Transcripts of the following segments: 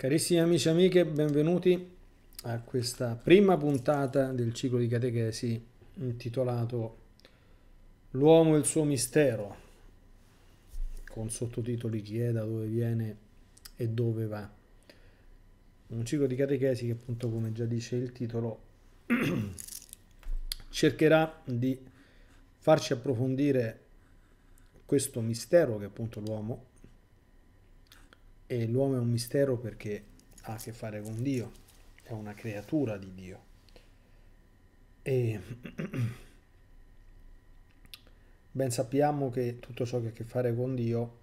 Carissimi amici e amiche, benvenuti a questa prima puntata del ciclo di catechesi intitolato L'uomo e il suo mistero, con sottotitoli Chi è, da dove viene e dove va. Un ciclo di catechesi che appunto, come già dice il titolo, cercherà di farci approfondire questo mistero che appunto l'uomo e l'uomo è un mistero perché ha a che fare con Dio, è una creatura di Dio. E ben sappiamo che tutto ciò che ha a che fare con Dio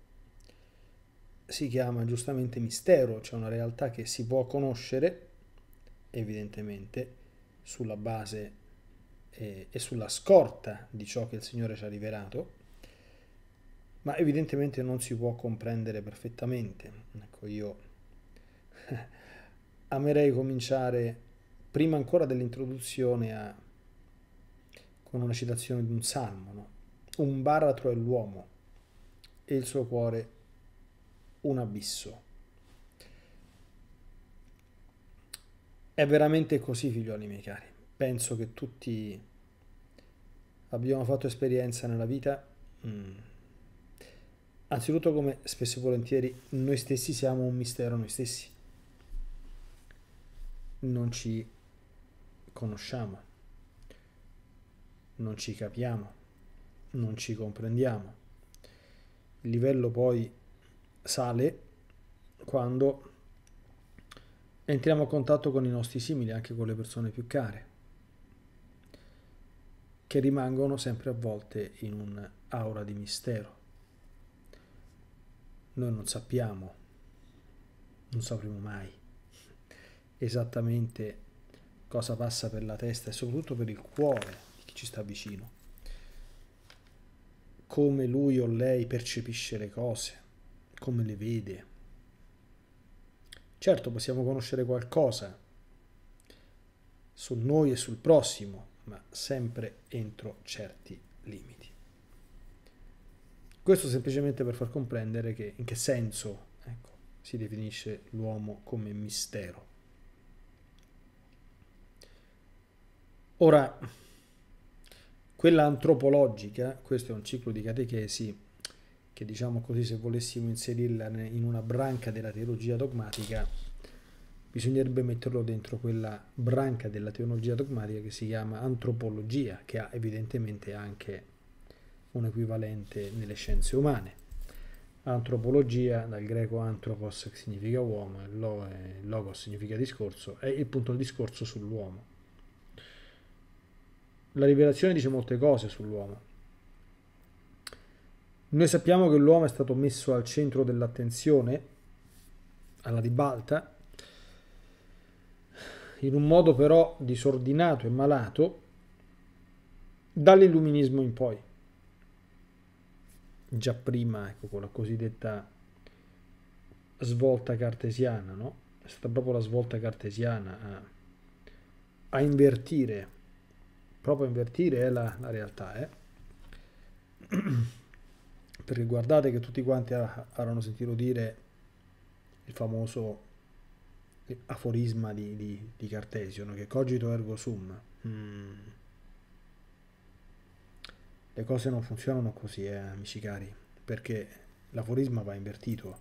si chiama giustamente mistero, cioè una realtà che si può conoscere, evidentemente, sulla base e, eh, e sulla scorta di ciò che il Signore ci ha rivelato, ma evidentemente non si può comprendere perfettamente. Ecco, io amerei cominciare prima ancora dell'introduzione a, con una citazione di un salmo, no? un baratro è l'uomo e il suo cuore un abisso. È veramente così, figlioli miei cari. Penso che tutti abbiamo fatto esperienza nella vita. Mm anzitutto come spesso e volentieri noi stessi siamo un mistero noi stessi. Non ci conosciamo, non ci capiamo, non ci comprendiamo. Il livello poi sale quando entriamo a contatto con i nostri simili, anche con le persone più care, che rimangono sempre a volte in un'aura di mistero noi non sappiamo, non sapremo mai esattamente cosa passa per la testa e soprattutto per il cuore di chi ci sta vicino, come lui o lei percepisce le cose, come le vede. Certo possiamo conoscere qualcosa su noi e sul prossimo, ma sempre entro certi limiti. Questo semplicemente per far comprendere che, in che senso ecco, si definisce l'uomo come mistero. Ora, quella antropologica, questo è un ciclo di catechesi, che diciamo così se volessimo inserirla in una branca della teologia dogmatica, bisognerebbe metterlo dentro quella branca della teologia dogmatica che si chiama antropologia, che ha evidentemente anche un equivalente nelle scienze umane. Antropologia, dal greco antropos che significa uomo, e logos significa discorso, è il punto il discorso sull'uomo. La rivelazione dice molte cose sull'uomo. Noi sappiamo che l'uomo è stato messo al centro dell'attenzione, alla ribalta, in un modo però disordinato e malato, dall'illuminismo in poi già prima ecco, con la cosiddetta svolta cartesiana, no? è stata proprio la svolta cartesiana a, a invertire, proprio a invertire è eh, la, la realtà. Eh? Perché guardate che tutti quanti avranno sentito dire il famoso aforisma di, di, di Cartesio, no? che cogito ergo sum. Mm le cose non funzionano così, eh, amici cari, perché l'aforisma va invertito,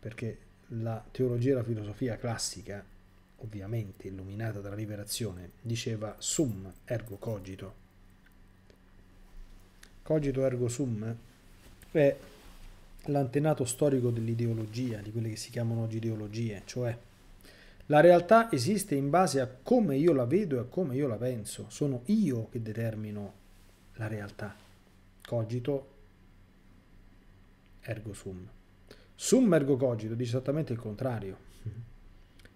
perché la teologia e la filosofia classica, ovviamente illuminata dalla liberazione, diceva sum ergo cogito. Cogito ergo sum è l'antenato storico dell'ideologia, di quelle che si chiamano oggi ideologie, cioè la realtà esiste in base a come io la vedo e a come io la penso, sono io che determino la realtà. Cogito ergo sum. Sum ergo cogito dice esattamente il contrario.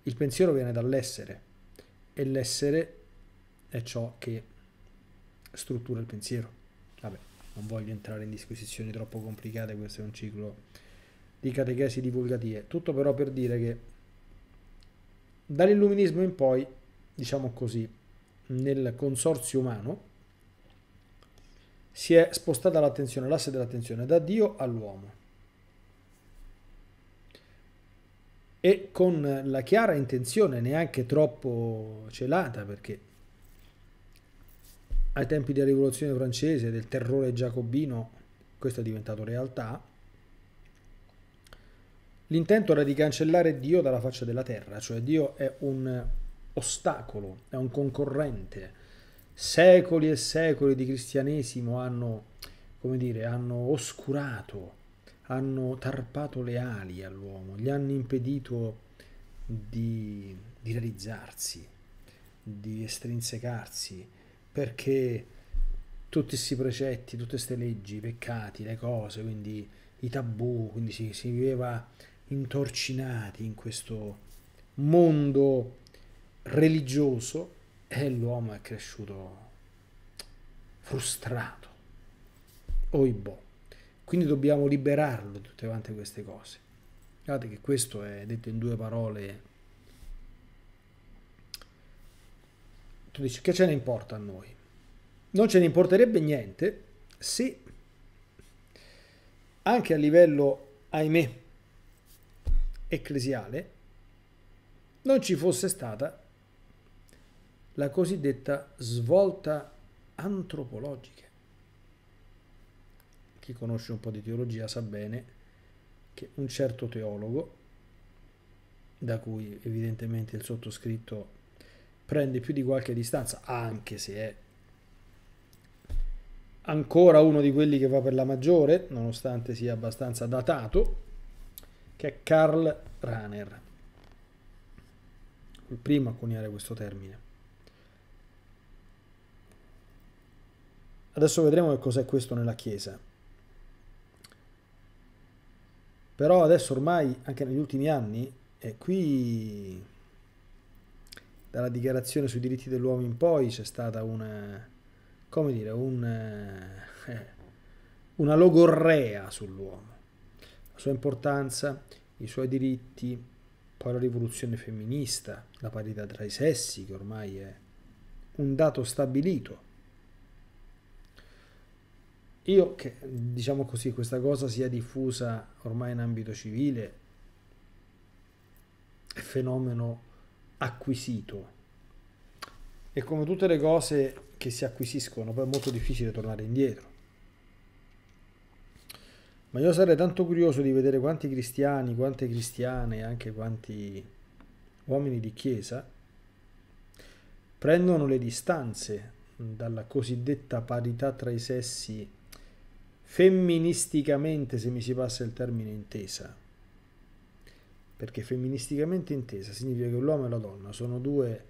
Il pensiero viene dall'essere e l'essere è ciò che struttura il pensiero. Vabbè, non voglio entrare in disquisizioni troppo complicate, questo è un ciclo di catechesi divulgative. Tutto però per dire che dall'illuminismo in poi, diciamo così, nel consorzio umano, si è spostata l'attenzione, l'asse dell'attenzione da Dio all'uomo. E con la chiara intenzione, neanche troppo celata, perché ai tempi della rivoluzione francese, del terrore giacobino, questo è diventato realtà, l'intento era di cancellare Dio dalla faccia della terra, cioè Dio è un ostacolo, è un concorrente, secoli e secoli di cristianesimo hanno, come dire, hanno oscurato, hanno tarpato le ali all'uomo, gli hanno impedito di, di realizzarsi, di estrinsecarsi, perché tutti questi precetti, tutte queste leggi, i peccati, le cose, quindi i tabù, quindi si, si viveva intorcinati in questo mondo religioso e l'uomo è cresciuto frustrato. Oibò. Boh. Quindi dobbiamo liberarlo di tutte quante queste cose. Guardate che questo è detto in due parole. Tu dici che ce ne importa a noi? Non ce ne importerebbe niente se anche a livello, ahimè, ecclesiale non ci fosse stata la cosiddetta svolta antropologica. Chi conosce un po' di teologia sa bene che un certo teologo, da cui evidentemente il sottoscritto prende più di qualche distanza, anche se è ancora uno di quelli che va per la maggiore, nonostante sia abbastanza datato, che è Karl Rahner, il primo a coniare questo termine. Adesso vedremo che cos'è questo nella Chiesa. Però adesso ormai, anche negli ultimi anni, e qui dalla dichiarazione sui diritti dell'uomo in poi c'è stata una, come dire, un, eh, una logorrea sull'uomo, la sua importanza, i suoi diritti, poi la rivoluzione femminista, la parità tra i sessi che ormai è un dato stabilito io che diciamo così, questa cosa sia diffusa ormai in ambito civile è fenomeno acquisito. E come tutte le cose che si acquisiscono, poi è molto difficile tornare indietro. Ma io sarei tanto curioso di vedere quanti cristiani, quante cristiane, anche quanti uomini di chiesa prendono le distanze dalla cosiddetta parità tra i sessi femministicamente, se mi si passa il termine intesa, perché femministicamente intesa significa che l'uomo e la donna sono due,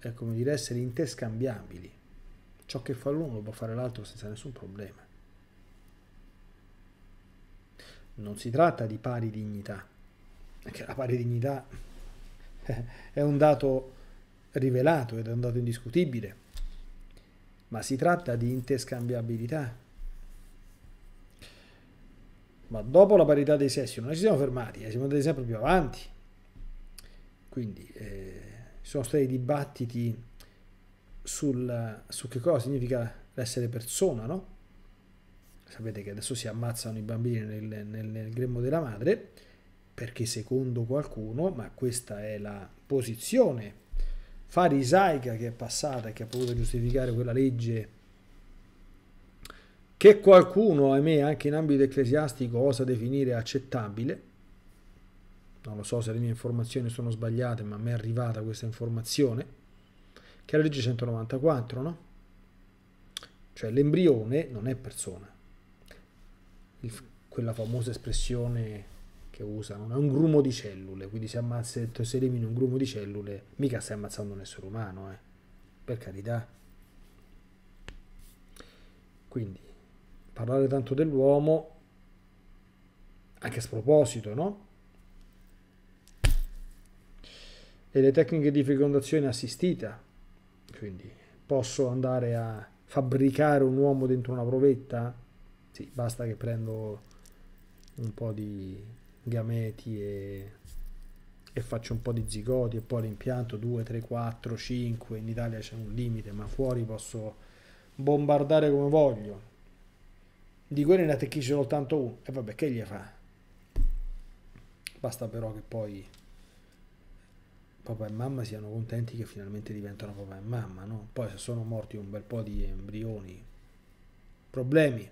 eh, come dire, esseri interscambiabili. Ciò che fa l'uno lo può fare l'altro senza nessun problema. Non si tratta di pari dignità, perché la pari dignità è un dato rivelato ed è un dato indiscutibile, ma si tratta di interscambiabilità ma dopo la parità dei sessi non ci siamo fermati, eh, siamo andati sempre più avanti. Quindi eh, sono stati dibattiti sul, su che cosa significa essere persona, no? Sapete che adesso si ammazzano i bambini nel, nel, nel grembo della madre, perché secondo qualcuno, ma questa è la posizione farisaica che è passata e che ha potuto giustificare quella legge che qualcuno, ahimè, anche in ambito ecclesiastico osa definire accettabile. Non lo so se le mie informazioni sono sbagliate, ma a me è arrivata questa informazione, che è la legge 194, no? Cioè l'embrione non è persona. Il, quella famosa espressione che usano, è un grumo di cellule, quindi se, ammazza, se elimini un grumo di cellule, mica stai ammazzando un essere umano, eh? per carità. Quindi parlare tanto dell'uomo anche a sproposito, no? E le tecniche di fecondazione assistita, quindi posso andare a fabbricare un uomo dentro una provetta? Sì, basta che prendo un po' di gameti e, e faccio un po' di zigoti e poi l'impianto 2, 3, 4, 5, in Italia c'è un limite, ma fuori posso bombardare come voglio di quelli ne attecchisce soltanto uno e vabbè che gli fa basta però che poi papà e mamma siano contenti che finalmente diventano papà e mamma no? poi se sono morti un bel po' di embrioni problemi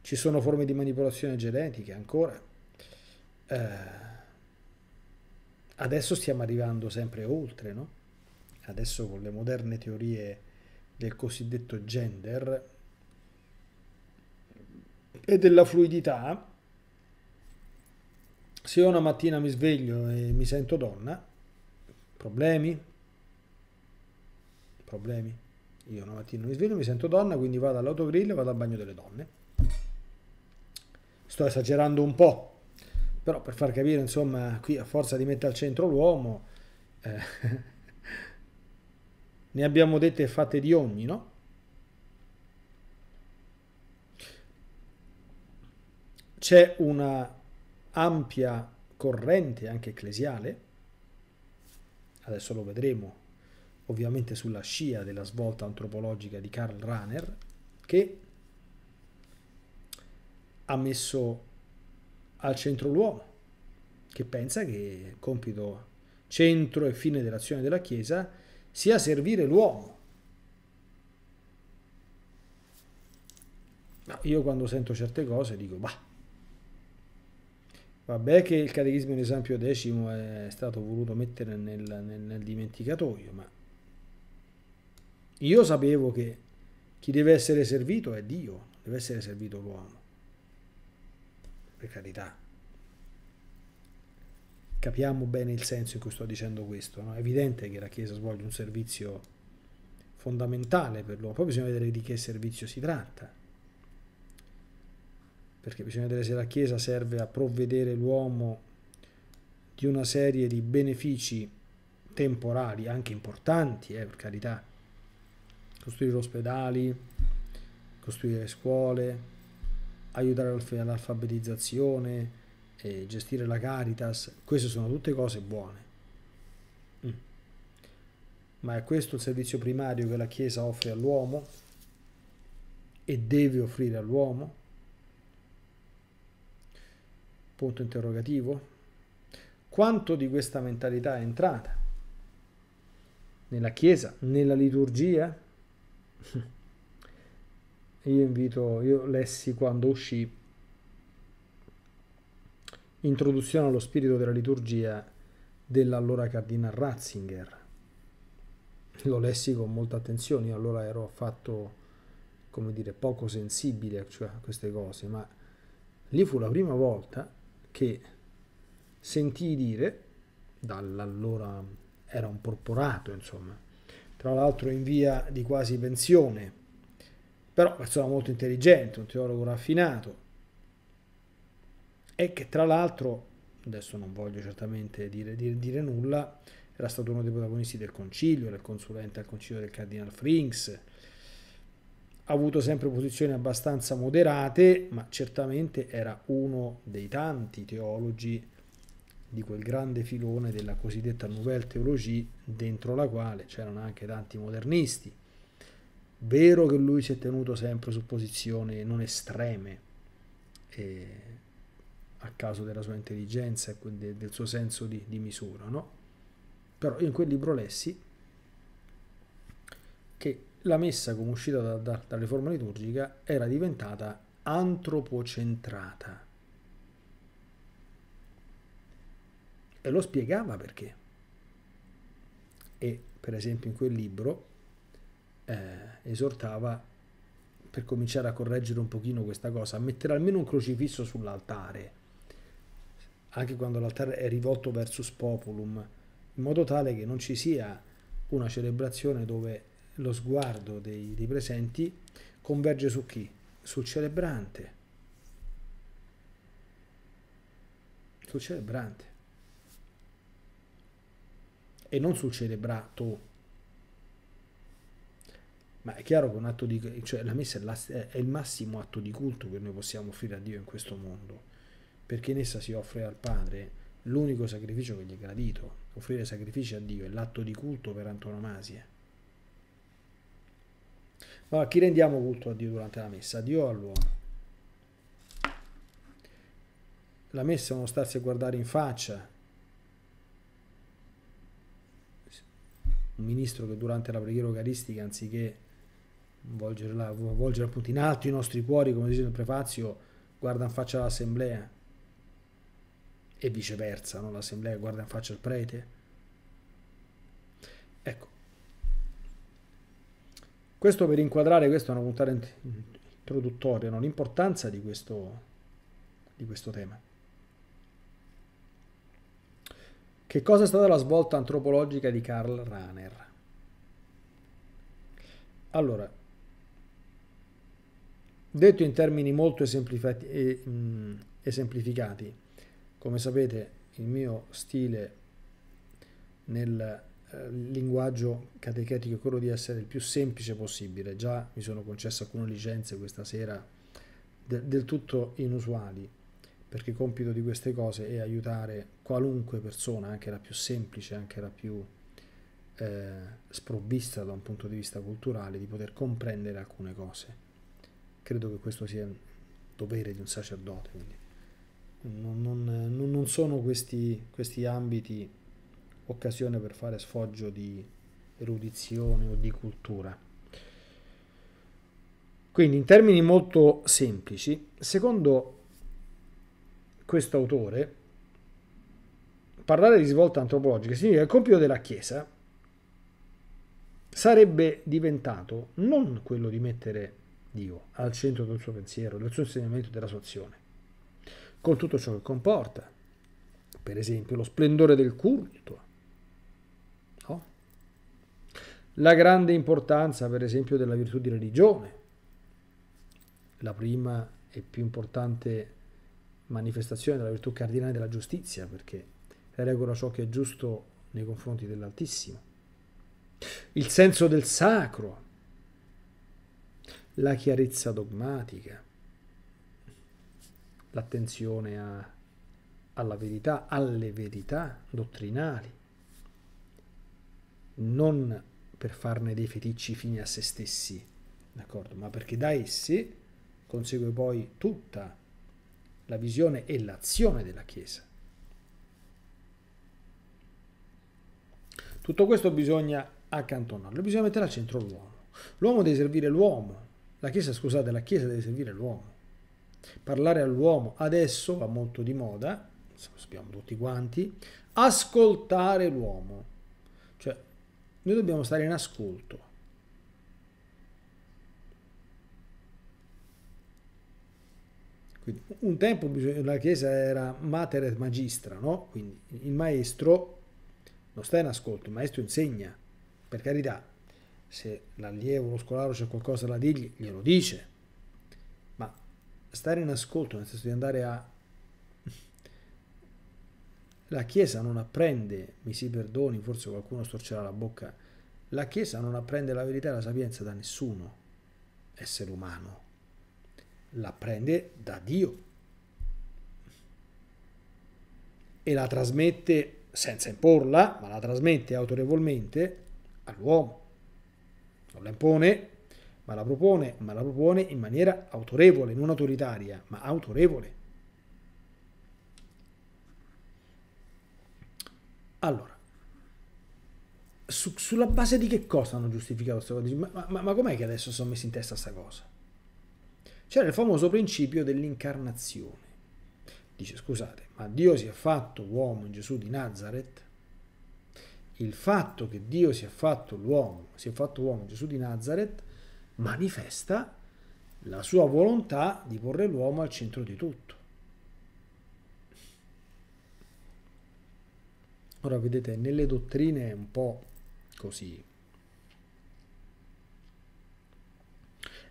ci sono forme di manipolazione genetica ancora eh, adesso stiamo arrivando sempre oltre no? adesso con le moderne teorie del cosiddetto gender e della fluidità, se una mattina mi sveglio e mi sento donna, problemi? Problemi? Io una mattina mi sveglio, e mi sento donna, quindi vado all'autogrill e vado al bagno delle donne. Sto esagerando un po', però per far capire, insomma, qui a forza di mettere al centro l'uomo, eh, Ne abbiamo dette e fatte di ogni, no? C'è una ampia corrente anche ecclesiale, adesso lo vedremo ovviamente sulla scia della svolta antropologica di Karl Rahner, che ha messo al centro l'uomo, che pensa che il compito centro e fine dell'azione della Chiesa sia servire l'uomo. No, io quando sento certe cose dico, bah, vabbè che il catechismo in esempio decimo è stato voluto mettere nel, nel, nel dimenticatoio, ma io sapevo che chi deve essere servito è Dio, deve essere servito l'uomo. Per carità capiamo bene il senso in cui sto dicendo questo. No? È evidente che la Chiesa svolge un servizio fondamentale per l'uomo, poi bisogna vedere di che servizio si tratta, perché bisogna vedere se la Chiesa serve a provvedere l'uomo di una serie di benefici temporali, anche importanti, eh, per carità, costruire ospedali, costruire scuole, aiutare all'alfabetizzazione, eh, gestire la Caritas, queste sono tutte cose buone. Mm. Ma è questo il servizio primario che la Chiesa offre all'uomo e deve offrire all'uomo? Punto interrogativo. Quanto di questa mentalità è entrata? Nella Chiesa? Nella liturgia? io invito, io lessi quando uscì Introduzione allo spirito della liturgia dell'allora Cardinal Ratzinger. Lo lessi con molta attenzione, io allora ero affatto, come dire, poco sensibile cioè, a queste cose, ma lì fu la prima volta che sentii dire, dall'allora era un porporato, insomma, tra l'altro in via di quasi pensione, però persona molto intelligente, un teologo raffinato, e che tra l'altro, adesso non voglio certamente dire, dire, dire nulla, era stato uno dei protagonisti del concilio, era il consulente al concilio del Cardinal Frings, ha avuto sempre posizioni abbastanza moderate, ma certamente era uno dei tanti teologi di quel grande filone della cosiddetta Nouvelle Théologie, dentro la quale c'erano anche tanti modernisti. Vero che lui si è tenuto sempre su posizioni non estreme, eh, a caso della sua intelligenza e del suo senso di, di misura, no? Però io in quel libro lessi che la messa come uscita da, da, dalle forme liturgiche era diventata antropocentrata. E lo spiegava perché. E per esempio in quel libro eh, esortava per cominciare a correggere un pochino questa cosa, a mettere almeno un crocifisso sull'altare anche quando l'altare è rivolto versus populum, in modo tale che non ci sia una celebrazione dove lo sguardo dei, dei presenti converge su chi? Sul celebrante. Sul celebrante. E non sul celebrato. Ma è chiaro che un atto di, cioè la messa è il massimo atto di culto che noi possiamo offrire a Dio in questo mondo perché in essa si offre al Padre l'unico sacrificio che gli è gradito. Offrire sacrifici a Dio è l'atto di culto per antonomasia. Ma allora, chi rendiamo culto a Dio durante la messa? A Dio o all'uomo? La messa è uno starsi a guardare in faccia. Un ministro che durante la preghiera eucaristica, anziché volgere, la, volgere appunto in alto i nostri cuori, come dice il prefazio, guarda in faccia l'assemblea e viceversa, no? l'assemblea guarda in faccia il prete. Ecco, questo per inquadrare, questa è una puntata introduttoria, no? l'importanza di questo, di questo tema. Che cosa è stata la svolta antropologica di Karl Rahner? Allora, detto in termini molto mm, esemplificati, come sapete il mio stile nel eh, linguaggio catechetico è quello di essere il più semplice possibile. Già mi sono concesso alcune licenze questa sera de del tutto inusuali, perché il compito di queste cose è aiutare qualunque persona, anche la più semplice, anche la più eh, sprovvista da un punto di vista culturale, di poter comprendere alcune cose. Credo che questo sia il dovere di un sacerdote. Quindi non, non, non sono questi, questi ambiti occasione per fare sfoggio di erudizione o di cultura. Quindi in termini molto semplici, secondo questo autore, parlare di svolta antropologica significa che il compito della Chiesa sarebbe diventato non quello di mettere Dio al centro del suo pensiero, del suo insegnamento, della sua azione, con tutto ciò che comporta. Per esempio lo splendore del culto, no? la grande importanza per esempio della virtù di religione, la prima e più importante manifestazione della virtù cardinale della giustizia, perché regola ciò che è giusto nei confronti dell'Altissimo. Il senso del sacro, la chiarezza dogmatica, l'attenzione a, alla verità, alle verità dottrinali, non per farne dei feticci fini a se stessi, d'accordo? Ma perché da essi consegue poi tutta la visione e l'azione della Chiesa. Tutto questo bisogna accantonarlo, bisogna mettere al centro l'uomo. L'uomo deve servire l'uomo, la Chiesa, scusate, la Chiesa deve servire l'uomo parlare all'uomo adesso va molto di moda, lo sappiamo tutti quanti, ascoltare l'uomo. Cioè, noi dobbiamo stare in ascolto. Quindi, un tempo la Chiesa era mater et magistra, no? Quindi il maestro non sta in ascolto, il maestro insegna, per carità. Se l'allievo, lo scolaro c'è qualcosa da dirgli, glielo dice, stare in ascolto, nel senso di andare a... La Chiesa non apprende, mi si perdoni, forse qualcuno storcerà la bocca, la Chiesa non apprende la verità e la sapienza da nessuno, essere umano, l'apprende da Dio e la trasmette senza imporla, ma la trasmette autorevolmente all'uomo. Non la impone, ma la propone, ma la propone in maniera autorevole, non autoritaria, ma autorevole. Allora, su, sulla base di che cosa hanno giustificato questa cosa? Ma, ma, ma com'è che adesso sono messi in testa questa cosa? C'era il famoso principio dell'incarnazione. Dice, scusate, ma Dio si è fatto uomo in Gesù di Nazareth? Il fatto che Dio si è fatto l'uomo, si è fatto uomo in Gesù di Nazareth, manifesta la sua volontà di porre l'uomo al centro di tutto. Ora vedete, nelle dottrine è un po' così.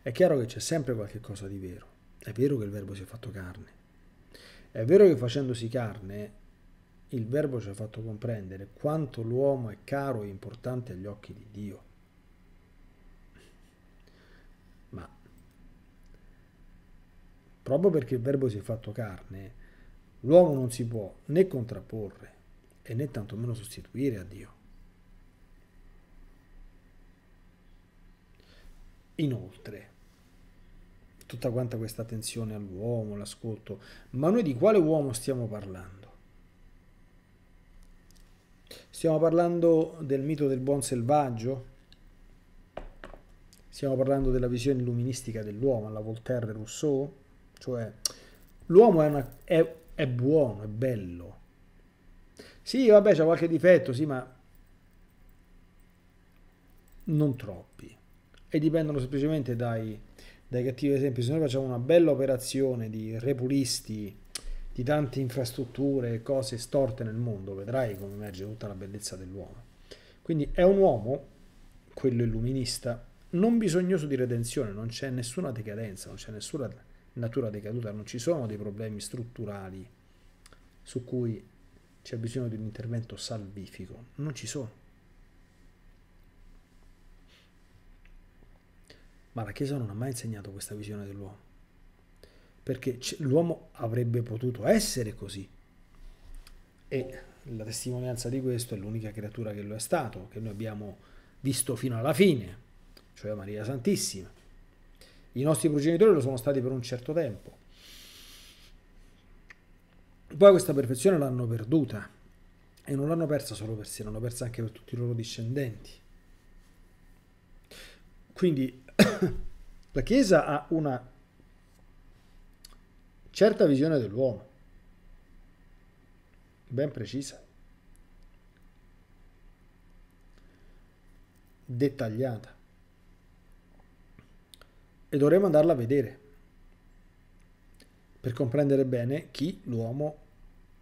È chiaro che c'è sempre qualche cosa di vero. È vero che il verbo si è fatto carne. È vero che facendosi carne il verbo ci ha fatto comprendere quanto l'uomo è caro e importante agli occhi di Dio proprio perché il verbo si è fatto carne, l'uomo non si può né contrapporre e né tantomeno sostituire a Dio. Inoltre, tutta quanta questa attenzione all'uomo, l'ascolto, ma noi di quale uomo stiamo parlando? Stiamo parlando del mito del buon selvaggio? Stiamo parlando della visione illuministica dell'uomo alla Voltaire e Rousseau? Cioè, l'uomo è, una, è, è buono, è bello. Sì, vabbè, c'è qualche difetto, sì, ma non troppi. E dipendono semplicemente dai, dai cattivi esempi. Se noi facciamo una bella operazione di repulisti di tante infrastrutture e cose storte nel mondo, vedrai come emerge tutta la bellezza dell'uomo. Quindi è un uomo, quello illuminista, non bisognoso di redenzione, non c'è nessuna decadenza, non c'è nessuna natura decaduta non ci sono dei problemi strutturali su cui c'è bisogno di un intervento salvifico, non ci sono. Ma la Chiesa non ha mai insegnato questa visione dell'uomo, perché l'uomo avrebbe potuto essere così. E la testimonianza di questo è l'unica creatura che lo è stato, che noi abbiamo visto fino alla fine, cioè Maria Santissima. I nostri progenitori lo sono stati per un certo tempo. Poi questa perfezione l'hanno perduta e non l'hanno persa solo per sé, l'hanno persa anche per tutti i loro discendenti. Quindi la Chiesa ha una certa visione dell'uomo, ben precisa, dettagliata e dovremmo andarla a vedere per comprendere bene chi l'uomo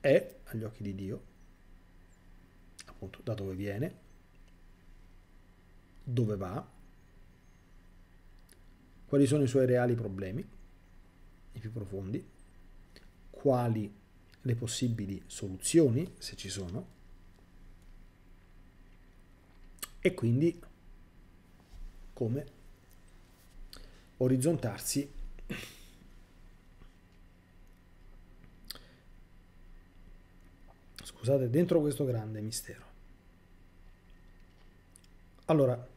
è agli occhi di Dio, appunto da dove viene, dove va, quali sono i suoi reali problemi, i più profondi, quali le possibili soluzioni, se ci sono, e quindi come orizzontarsi scusate dentro questo grande mistero allora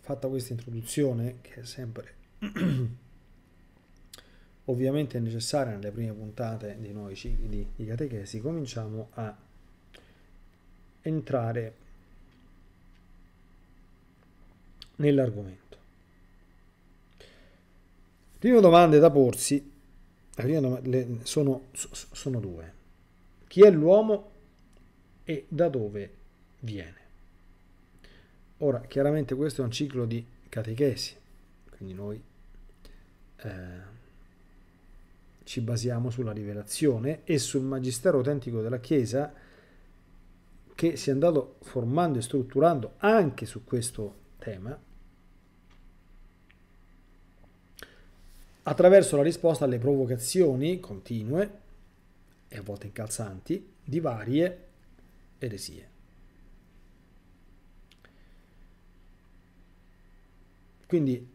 fatta questa introduzione che è sempre ovviamente necessaria nelle prime puntate dei nuovi cicli di, di catechesi cominciamo a entrare nell'argomento prime domande da porsi sono, sono due. Chi è l'uomo e da dove viene? Ora, chiaramente questo è un ciclo di catechesi, quindi noi eh, ci basiamo sulla rivelazione e sul magistero autentico della Chiesa che si è andato formando e strutturando anche su questo tema attraverso la risposta alle provocazioni continue e a volte incalzanti di varie eresie. Quindi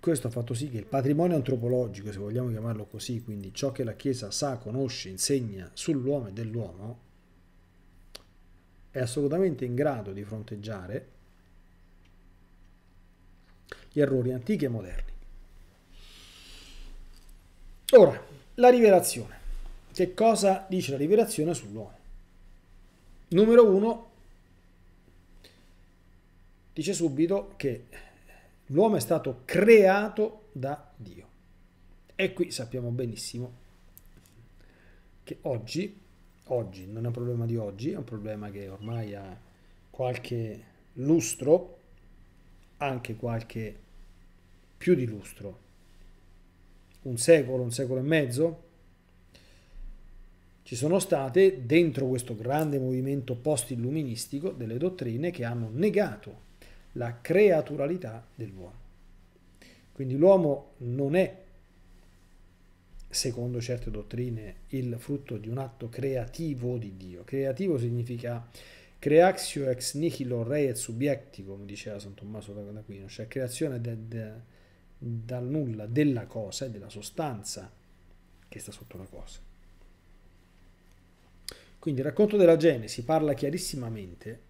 questo ha fatto sì che il patrimonio antropologico, se vogliamo chiamarlo così, quindi ciò che la Chiesa sa, conosce, insegna sull'uomo e dell'uomo, è assolutamente in grado di fronteggiare gli errori antichi e moderni. Ora, la rivelazione. Che cosa dice la rivelazione sull'uomo? Numero uno, dice subito che l'uomo è stato creato da Dio. E qui sappiamo benissimo che oggi, oggi non è un problema di oggi, è un problema che ormai ha qualche lustro, anche qualche più di lustro, un secolo, un secolo e mezzo, ci sono state dentro questo grande movimento post-illuministico delle dottrine che hanno negato la creaturalità dell'uomo. Quindi l'uomo non è, secondo certe dottrine, il frutto di un atto creativo di Dio. Creativo significa creatio ex nihilo re et subjecti, come diceva San Tommaso d'Aquino, cioè creazione de, de, dal nulla della cosa e della sostanza che sta sotto la cosa. Quindi il racconto della Genesi parla chiarissimamente,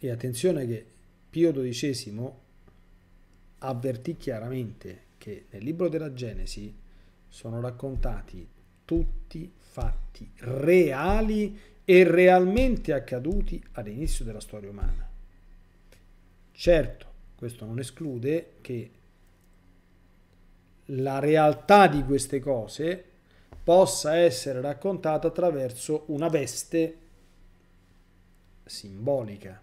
e attenzione che Pio XII avvertì chiaramente che nel libro della Genesi sono raccontati tutti fatti reali e realmente accaduti all'inizio della storia umana. Certo, questo non esclude che la realtà di queste cose possa essere raccontata attraverso una veste simbolica.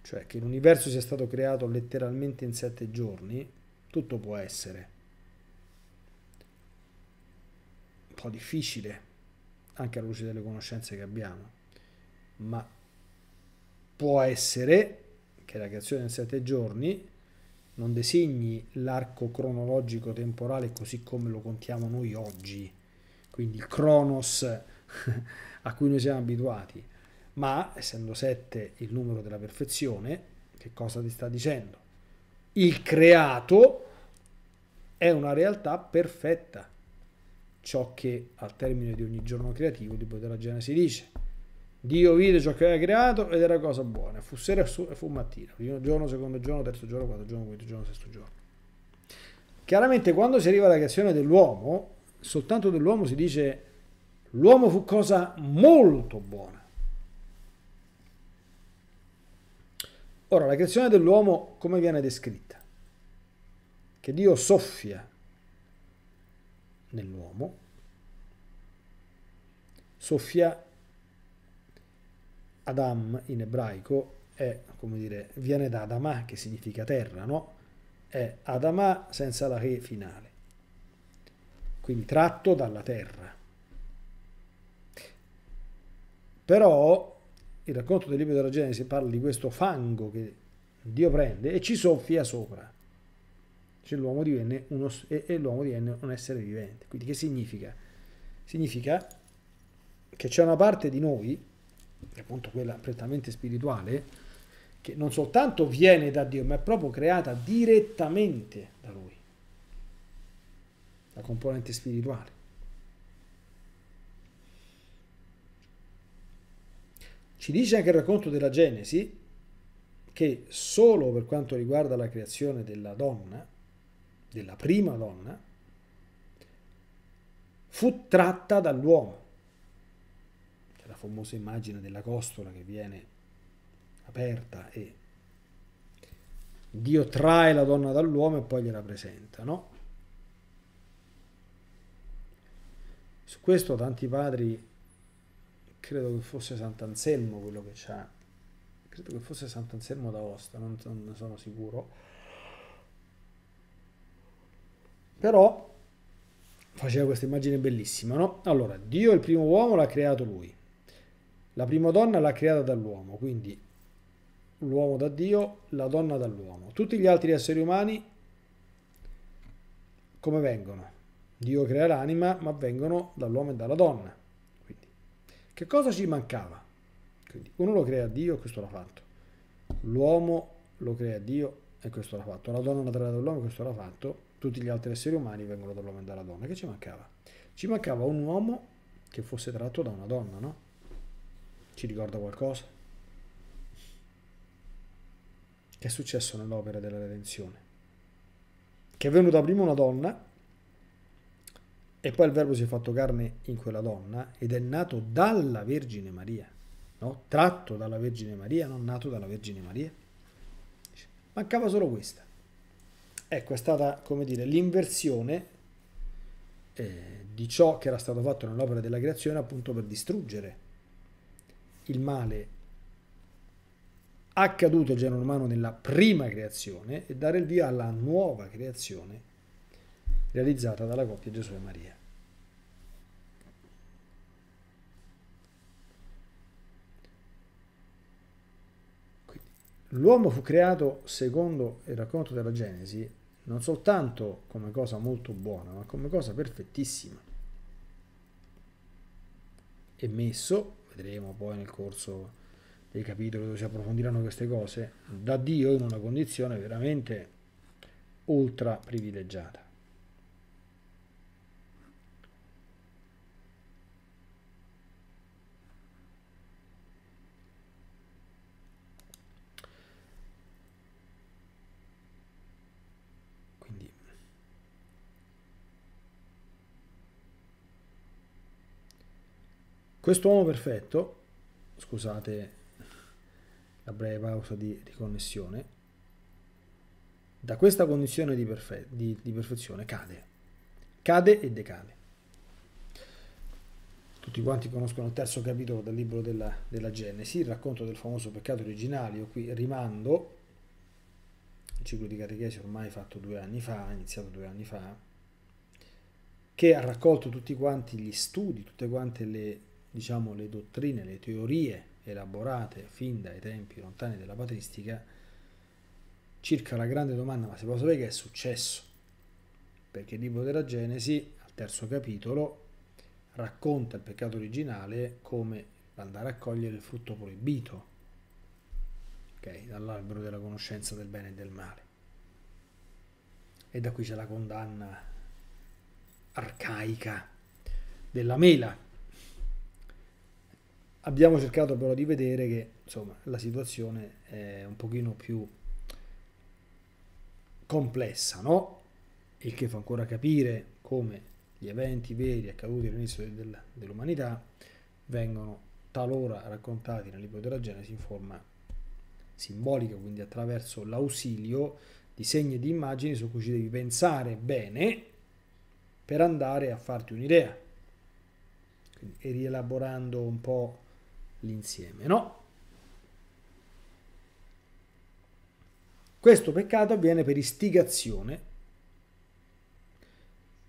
Cioè che l'universo sia stato creato letteralmente in sette giorni, tutto può essere. Un po' difficile, anche alla luce delle conoscenze che abbiamo, ma può essere che la creazione in sette giorni non designi l'arco cronologico temporale così come lo contiamo noi oggi, quindi il cronos a cui noi siamo abituati, ma essendo 7 il numero della perfezione, che cosa ti sta dicendo? Il creato è una realtà perfetta, ciò che al termine di ogni giorno creativo di libro della Genesi dice. Dio vide ciò che aveva creato ed era cosa buona. Fu sera e fu mattina, primo giorno, secondo giorno, terzo giorno, quarto giorno, quinto giorno, sesto giorno. Chiaramente quando si arriva alla creazione dell'uomo, soltanto dell'uomo si dice l'uomo fu cosa molto buona. Ora, la creazione dell'uomo come viene descritta? Che Dio soffia nell'uomo, soffia Adam in ebraico è, come dire, viene da Adama, che significa terra, no? È Adama senza la re finale. Quindi tratto dalla terra. Però il racconto del libro della Genesi parla di questo fango che Dio prende e ci soffia sopra. Cioè l'uomo divenne uno, e l'uomo divenne un essere vivente. Quindi che significa? Significa che c'è una parte di noi è appunto quella prettamente spirituale, che non soltanto viene da Dio, ma è proprio creata direttamente da Lui, la componente spirituale. Ci dice anche il racconto della Genesi che solo per quanto riguarda la creazione della donna, della prima donna, fu tratta dall'uomo famosa immagine della costola che viene aperta e Dio trae la donna dall'uomo e poi gliela presenta, no? Su questo tanti padri, credo che fosse Sant'Anselmo quello che c'ha, credo che fosse Sant'Anselmo d'Aosta, non, non sono sicuro, però faceva questa immagine bellissima, no? Allora, Dio è il primo uomo l'ha creato lui, la prima donna l'ha creata dall'uomo, quindi l'uomo da Dio, la donna dall'uomo. Tutti gli altri esseri umani come vengono? Dio crea l'anima, ma vengono dall'uomo e dalla donna. Quindi, che cosa ci mancava? Quindi, uno lo crea Dio e questo l'ha fatto. L'uomo lo crea Dio e questo l'ha fatto. La donna l'ha tratta dall'uomo e questo l'ha fatto. Tutti gli altri esseri umani vengono dall'uomo e dalla donna. Che ci mancava? Ci mancava un uomo che fosse tratto da una donna, no? Ci ricorda qualcosa? Che è successo nell'opera della redenzione? Che è venuta prima una donna e poi il verbo si è fatto carne in quella donna ed è nato dalla Vergine Maria, no? tratto dalla Vergine Maria, non nato dalla Vergine Maria. Mancava solo questa. Ecco, è stata, come dire, l'inversione eh, di ciò che era stato fatto nell'opera della creazione appunto per distruggere il male accaduto al genere umano nella prima creazione e dare il via alla nuova creazione realizzata dalla coppia Gesù e Maria. l'uomo fu creato, secondo il racconto della Genesi, non soltanto come cosa molto buona, ma come cosa perfettissima. E messo vedremo poi nel corso dei capitoli dove si approfondiranno queste cose, da Dio in una condizione veramente ultra privilegiata. Questo uomo perfetto, scusate la breve pausa di riconnessione, da questa condizione di, perfe di, di perfezione cade, cade e decade. Tutti quanti conoscono il terzo capitolo del libro della, della Genesi, il racconto del famoso peccato originale, io qui rimando il ciclo di catechesi ormai fatto due anni fa, iniziato due anni fa, che ha raccolto tutti quanti gli studi, tutte quante le diciamo, le dottrine, le teorie elaborate fin dai tempi lontani della patristica circa la grande domanda ma si può sapere che è successo? Perché il libro della Genesi, al terzo capitolo, racconta il peccato originale come andare a cogliere il frutto proibito, okay, dall'albero della conoscenza del bene e del male. E da qui c'è la condanna arcaica della mela, Abbiamo cercato però di vedere che insomma, la situazione è un pochino più complessa, no? Il che fa ancora capire come gli eventi veri accaduti all'inizio del, dell'umanità vengono talora raccontati nel libro della Genesi in forma simbolica, quindi attraverso l'ausilio di segni e di immagini su cui ci devi pensare bene per andare a farti un'idea. Quindi, e rielaborando un po' l'insieme, no? Questo peccato avviene per istigazione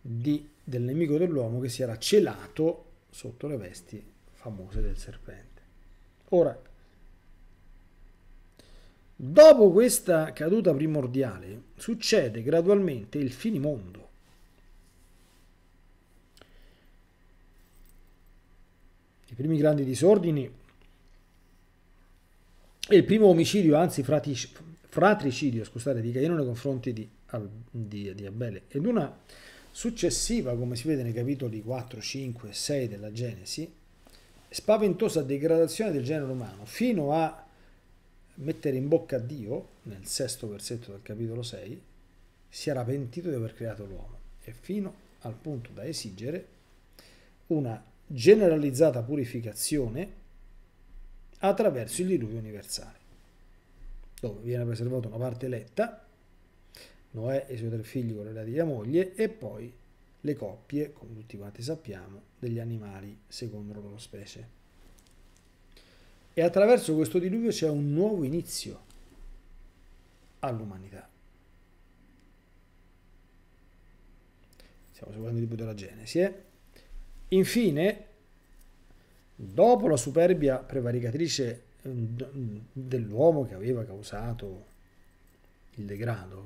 di, del nemico dell'uomo che si era celato sotto le vesti famose del serpente. Ora, dopo questa caduta primordiale succede gradualmente il finimondo. I primi grandi disordini il primo omicidio, anzi fratis, fratricidio, scusate, di Caino nei confronti di, di, di Abele ed una successiva, come si vede nei capitoli 4, 5 e 6 della Genesi, spaventosa degradazione del genere umano fino a mettere in bocca a Dio, nel sesto versetto del capitolo 6, si era pentito di aver creato l'uomo e fino al punto da esigere una generalizzata purificazione attraverso il diluvio universale, dove viene preservata una parte eletta, Noè e i suoi tre figli con la moglie, e poi le coppie, come tutti quanti sappiamo, degli animali secondo la loro specie. E attraverso questo diluvio c'è un nuovo inizio all'umanità. Stiamo seguendo il libro della Genesi. Eh? Infine, Dopo la superbia prevaricatrice mm, mm, dell'uomo che aveva causato il degrado,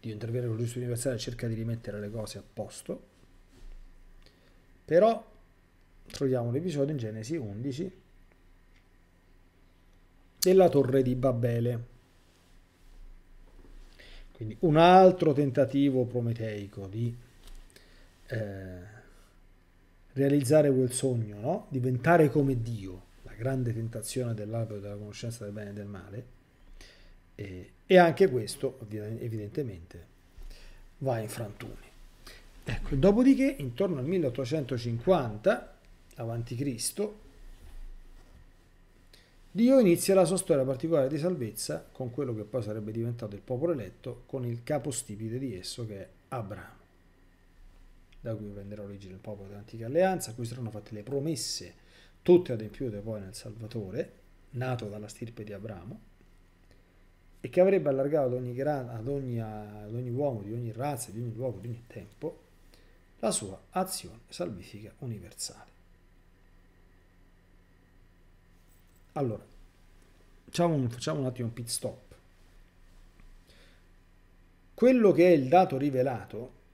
di intervenire con giustizia universale cerca di rimettere le cose a posto, però troviamo l'episodio in Genesi 11 della torre di Babele. Quindi un altro tentativo prometeico di eh, realizzare quel sogno, no? diventare come Dio, la grande tentazione dell'albero della conoscenza del bene e del male, e, e anche questo evidentemente va in frantumi. Ecco, dopodiché, intorno al 1850 a.C., Dio inizia la sua storia particolare di salvezza con quello che poi sarebbe diventato il popolo eletto, con il capostipite di esso che è Abramo da cui prenderà origine il popolo dell'antica alleanza, a cui saranno fatte le promesse, tutte adempiute poi nel Salvatore, nato dalla stirpe di Abramo, e che avrebbe allargato ad ogni, ad ogni, ad ogni uomo di ogni razza, di ogni luogo, di ogni tempo, la sua azione salvifica universale. Allora, facciamo un, facciamo un attimo un pit stop. Quello che è il dato rivelato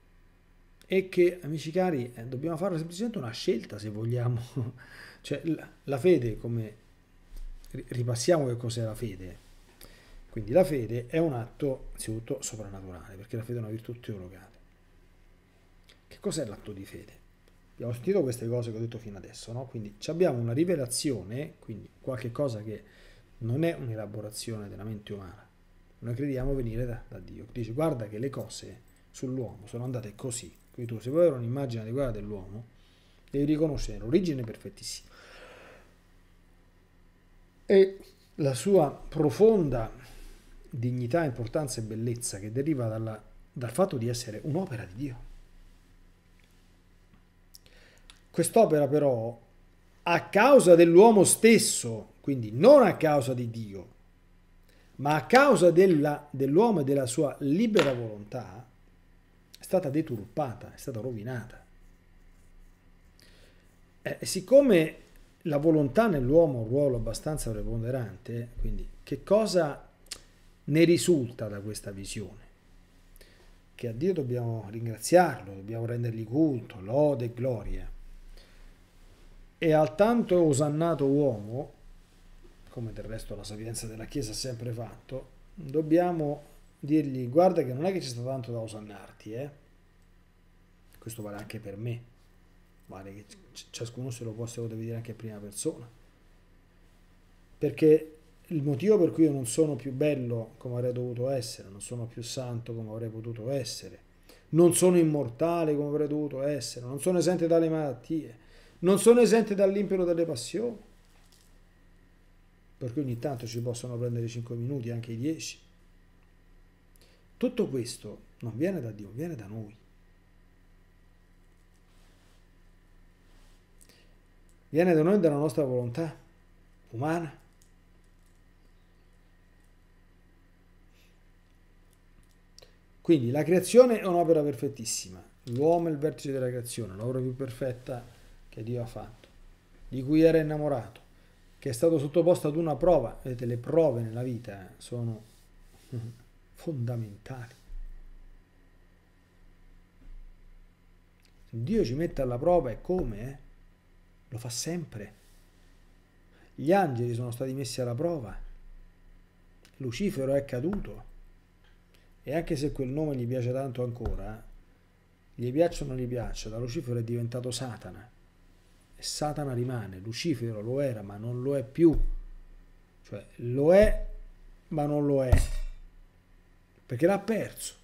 e che, amici cari, eh, dobbiamo fare semplicemente una scelta se vogliamo. cioè, la, la fede, come ripassiamo che cos'è la fede. Quindi la fede è un atto, innanzitutto, soprannaturale, perché la fede è una virtù teologale. Che cos'è l'atto di fede? Abbiamo sentito queste cose che ho detto fino adesso, no? Quindi abbiamo una rivelazione, quindi qualche cosa che non è un'elaborazione della mente umana. Noi crediamo venire da, da Dio. Dice, guarda che le cose sull'uomo sono andate così, quindi tu se vuoi avere un'immagine adeguata dell'uomo, devi riconoscere l'origine perfettissima e la sua profonda dignità, importanza e bellezza che deriva dalla, dal fatto di essere un'opera di Dio. Quest'opera però, a causa dell'uomo stesso, quindi non a causa di Dio, ma a causa dell'uomo e della sua libera volontà, stata deturpata, è stata rovinata. Eh, siccome la volontà nell'uomo ha un ruolo abbastanza preponderante, quindi che cosa ne risulta da questa visione? Che a Dio dobbiamo ringraziarlo, dobbiamo rendergli culto, lode e gloria. E al tanto osannato uomo, come del resto la sapienza della Chiesa ha sempre fatto, dobbiamo dirgli guarda che non è che ci sta tanto da osannarti, eh? questo vale anche per me, vale che ciascuno se lo può se lo deve dire anche in prima persona. Perché il motivo per cui io non sono più bello come avrei dovuto essere, non sono più santo come avrei potuto essere, non sono immortale come avrei dovuto essere, non sono esente dalle malattie, non sono esente dall'impero delle passioni. perché ogni tanto ci possono prendere 5 minuti, anche i 10. Tutto questo non viene da Dio, viene da noi. viene da noi dalla nostra volontà umana. Quindi la creazione è un'opera perfettissima, l'uomo è il vertice della creazione, l'opera più perfetta che Dio ha fatto, di cui era innamorato, che è stato sottoposto ad una prova, vedete le prove nella vita sono fondamentali. Dio ci mette alla prova e come? Eh? Lo fa sempre. Gli angeli sono stati messi alla prova. Lucifero è caduto. E anche se quel nome gli piace tanto ancora, gli piaccia o non gli piaccia, da Lucifero è diventato Satana. E Satana rimane, Lucifero lo era, ma non lo è più. Cioè, lo è, ma non lo è. Perché l'ha perso.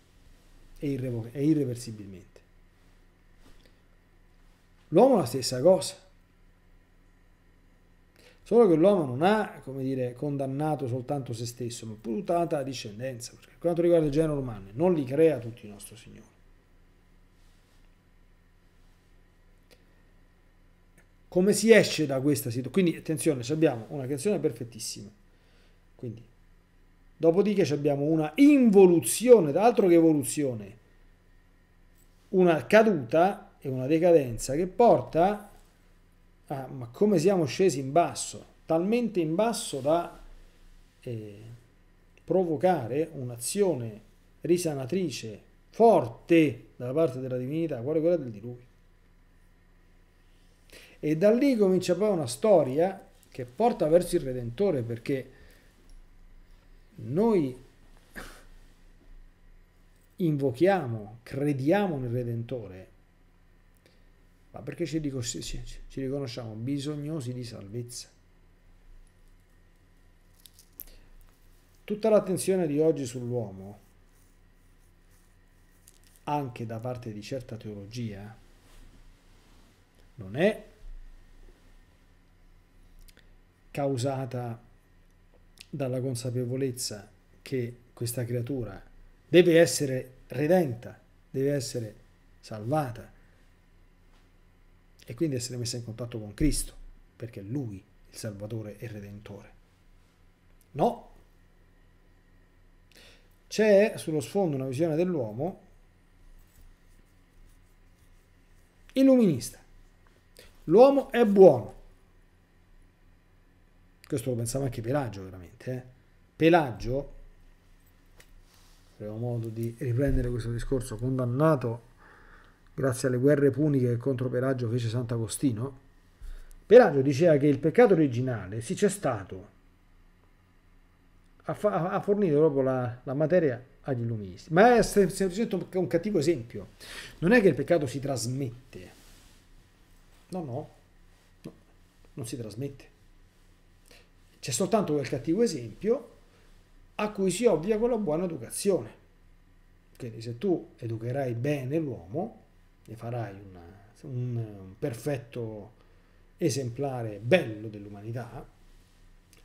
E, irrevo- irreversibilmente. L'uomo è la stessa cosa. Solo che l'uomo non ha, come dire, condannato soltanto se stesso, ma puntata la discendenza, perché per quanto riguarda il genere umano, non li crea tutti il nostro Signore. Come si esce da questa situazione? Quindi attenzione, abbiamo una creazione perfettissima. Quindi, dopodiché abbiamo una involuzione, d'altro che evoluzione, una caduta e una decadenza che porta Ah, ma come siamo scesi in basso, talmente in basso da eh, provocare un'azione risanatrice forte dalla parte della divinità, quale quella del diluvio. E da lì comincia poi una storia che porta verso il Redentore perché noi invochiamo, crediamo nel Redentore ma perché ci, rico ci, ci riconosciamo bisognosi di salvezza. Tutta l'attenzione di oggi sull'uomo, anche da parte di certa teologia, non è causata dalla consapevolezza che questa creatura deve essere redenta, deve essere salvata, e quindi essere messa in contatto con Cristo, perché è Lui il Salvatore e il Redentore. No. C'è sullo sfondo una visione dell'uomo illuminista. L'uomo è buono. Questo lo pensava anche Pelagio, veramente. Eh? Pelagio, avremo modo di riprendere questo discorso, condannato grazie alle guerre puniche che contro Pelagio fece Sant'Agostino, Pelagio diceva che il peccato originale si c'è stato, ha, fa- ha fornito proprio la, la, materia agli illuministi, ma è semplicemente un cattivo esempio. Non è che il peccato si trasmette, no, no, no non si trasmette. C'è soltanto quel cattivo esempio a cui si ovvia con la buona educazione. Quindi se tu educherai bene l'uomo, ne farai una, un, un perfetto esemplare bello dell'umanità,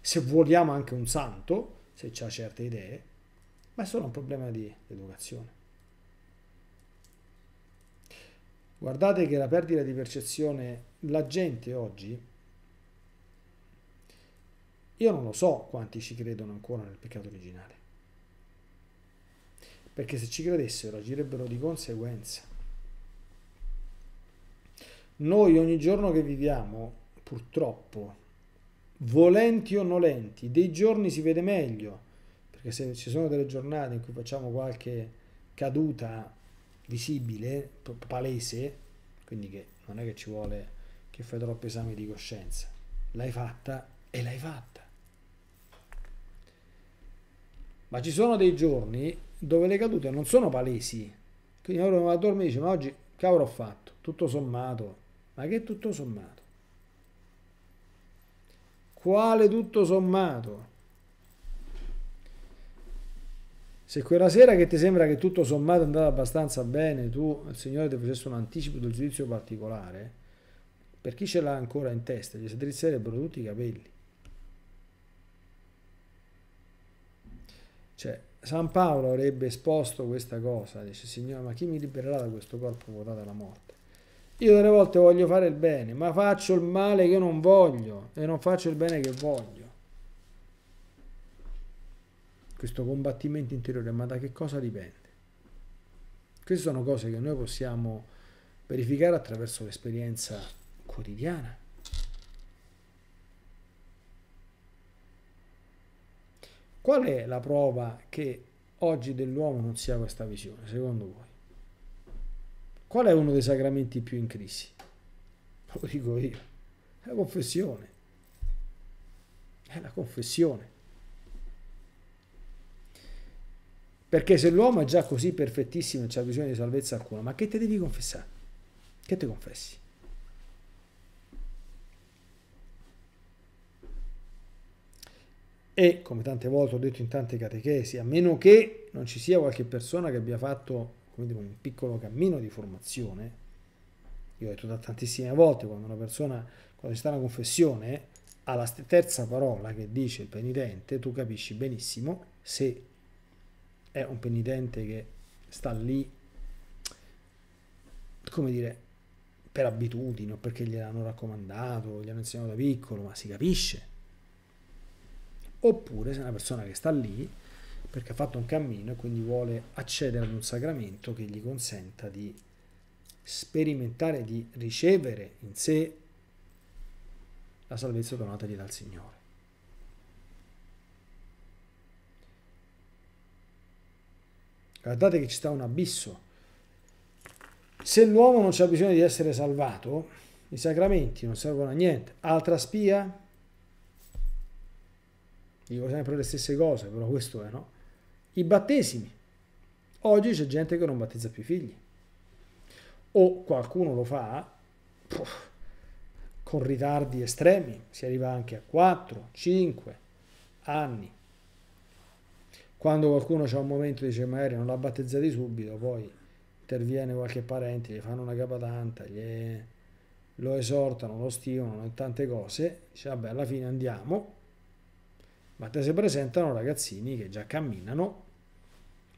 se vogliamo anche un santo, se ha certe idee, ma è solo un problema di educazione. Guardate che la perdita di percezione, la gente oggi, io non lo so quanti ci credono ancora nel peccato originale, perché se ci credessero agirebbero di conseguenza. Noi ogni giorno che viviamo, purtroppo, volenti o nolenti, dei giorni si vede meglio, perché se ci sono delle giornate in cui facciamo qualche caduta visibile, palese, quindi che non è che ci vuole che fai troppi esami di coscienza, l'hai fatta e l'hai fatta. Ma ci sono dei giorni dove le cadute non sono palesi, quindi uno va a dormire e dice ma oggi cavolo ho fatto, tutto sommato ma che tutto sommato. Quale tutto sommato? Se quella sera che ti sembra che tutto sommato è andato abbastanza bene, tu, il Signore, ti facesse un anticipo del giudizio particolare, per chi ce l'ha ancora in testa, gli si drizzerebbero tutti i capelli. Cioè, San Paolo avrebbe esposto questa cosa, dice, Signore, ma chi mi libererà da questo corpo votato alla morte? Io delle volte voglio fare il bene, ma faccio il male che non voglio e non faccio il bene che voglio. Questo combattimento interiore, ma da che cosa dipende? Queste sono cose che noi possiamo verificare attraverso l'esperienza quotidiana. Qual è la prova che oggi dell'uomo non sia questa visione, secondo voi? Qual è uno dei sacramenti più in crisi? Lo dico io, è la confessione. È la confessione. Perché se l'uomo è già così perfettissimo e non c'ha bisogno di salvezza alcuna, ma che te devi confessare? Che te confessi? E come tante volte ho detto in tante catechesi, a meno che non ci sia qualche persona che abbia fatto come dire, un piccolo cammino di formazione. Io ho detto da tantissime volte quando una persona, quando si sta una confessione, alla terza parola che dice il penitente, tu capisci benissimo se è un penitente che sta lì, come dire, per abitudine o perché gliel'hanno raccomandato, gli hanno insegnato da piccolo, ma si capisce. Oppure se è una persona che sta lì perché ha fatto un cammino e quindi vuole accedere ad un sacramento che gli consenta di sperimentare, di ricevere in sé la salvezza donatagli dal Signore. Guardate che ci sta un abisso. Se l'uomo non ha bisogno di essere salvato, i sacramenti non servono a niente. Altra spia? Dico sempre le stesse cose, però questo è, no? i battesimi. Oggi c'è gente che non battezza più i figli. O qualcuno lo fa puff, con ritardi estremi, si arriva anche a 4, 5 anni. Quando qualcuno c'è un momento e dice magari non l'ha battezzati subito, poi interviene qualche parente, gli fanno una capatanta, gli lo esortano, lo stimolano e tante cose, dice vabbè alla fine andiamo, ma te si presentano ragazzini che già camminano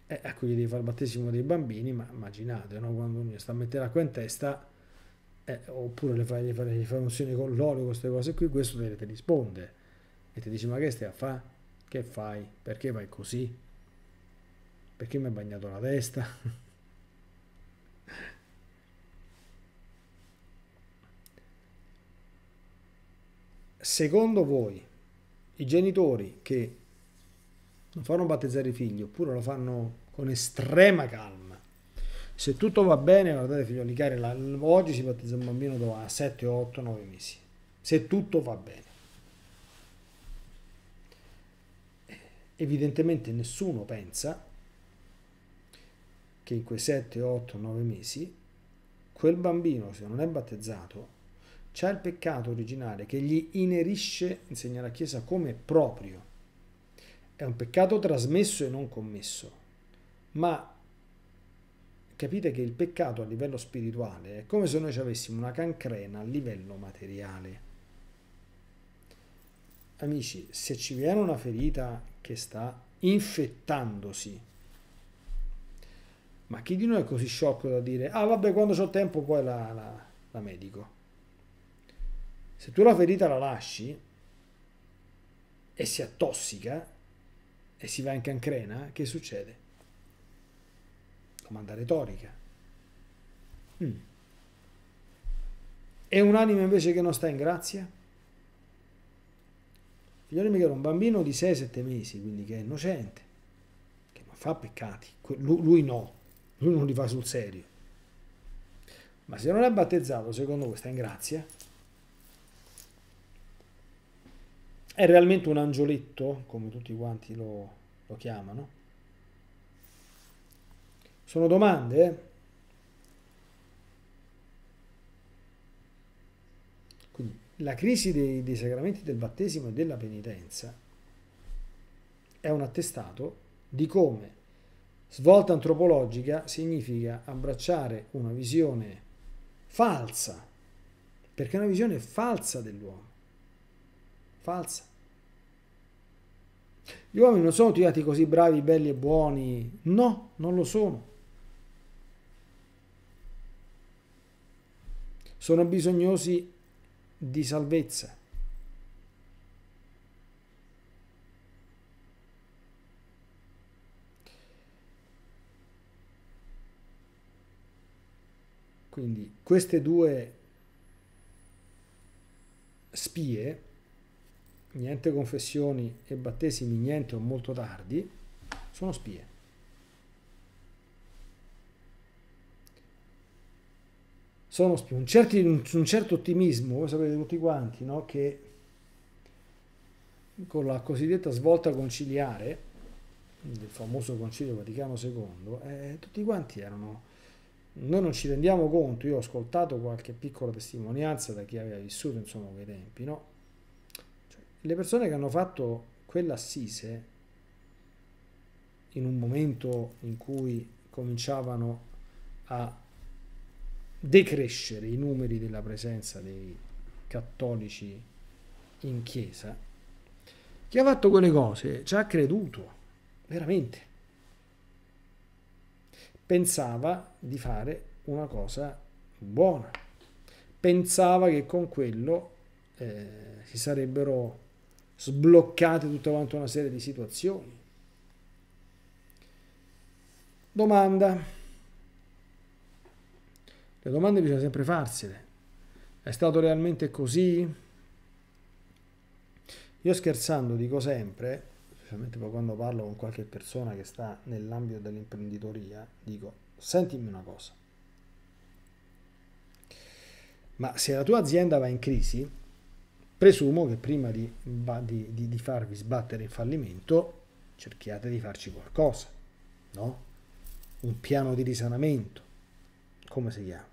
e a ecco, cui devi fare il battesimo dei bambini, ma immaginate, no? quando uno sta a mettere acqua in testa, eh, oppure le fai, gli fai, gli con l'olio, queste cose qui, questo te, te risponde e ti dice ma che stai a fare? Che fai? Perché vai così? Perché mi hai bagnato la testa? Secondo voi i genitori che non fanno battezzare i figli oppure lo fanno con estrema calma, se tutto va bene, guardate figlioli cari, la, oggi si battezza un bambino dopo 7, 8, 9 mesi, se tutto va bene. Evidentemente nessuno pensa che in quei 7, 8, 9 mesi quel bambino, se non è battezzato, c'è il peccato originale che gli inerisce, insegna la Chiesa, come proprio. È un peccato trasmesso e non commesso, ma capite che il peccato a livello spirituale è come se noi ci avessimo una cancrena a livello materiale. Amici, se ci viene una ferita che sta infettandosi, ma chi di noi è così sciocco da dire, ah vabbè quando ho tempo poi la, la, la medico? Se tu la ferita la lasci e si attossica e si va in cancrena, che succede? Domanda retorica. Mm. E un'anima invece che non sta in grazia? Figliolo mio era un bambino di 6-7 mesi, quindi che è innocente, che non fa peccati. Lui, lui no, lui non li fa sul serio. Ma se non è battezzato, secondo voi sta in grazia? è realmente un angioletto, come tutti quanti lo, lo chiamano? Sono domande? Eh? Quindi la crisi dei, dei sacramenti del battesimo e della penitenza è un attestato di come svolta antropologica significa abbracciare una visione falsa, perché è una visione falsa dell'uomo Falsa. Gli uomini non sono tirati così bravi, belli e buoni. No, non lo sono. Sono bisognosi di salvezza. Quindi queste due spie niente confessioni e battesimi, niente o molto tardi, sono spie. Sono spie. Un, certi, un certo ottimismo, voi sapete tutti quanti, no? che con la cosiddetta svolta conciliare, del famoso Concilio Vaticano II, eh, tutti quanti erano... Noi non ci rendiamo conto, io ho ascoltato qualche piccola testimonianza da chi aveva vissuto insomma quei tempi, no? le persone che hanno fatto quell'assise in un momento in cui cominciavano a decrescere i numeri della presenza dei cattolici in chiesa, chi ha fatto quelle cose ci ha creduto, veramente. Pensava di fare una cosa buona, pensava che con quello eh, si sarebbero sbloccate tutta quanta una serie di situazioni. Domanda. Le domande bisogna sempre farsele. È stato realmente così? Io scherzando dico sempre, specialmente poi quando parlo con qualche persona che sta nell'ambito dell'imprenditoria, dico, sentimi una cosa. Ma se la tua azienda va in crisi, Presumo che prima di, di, di, di farvi sbattere in fallimento cerchiate di farci qualcosa, no? Un piano di risanamento, come si chiama?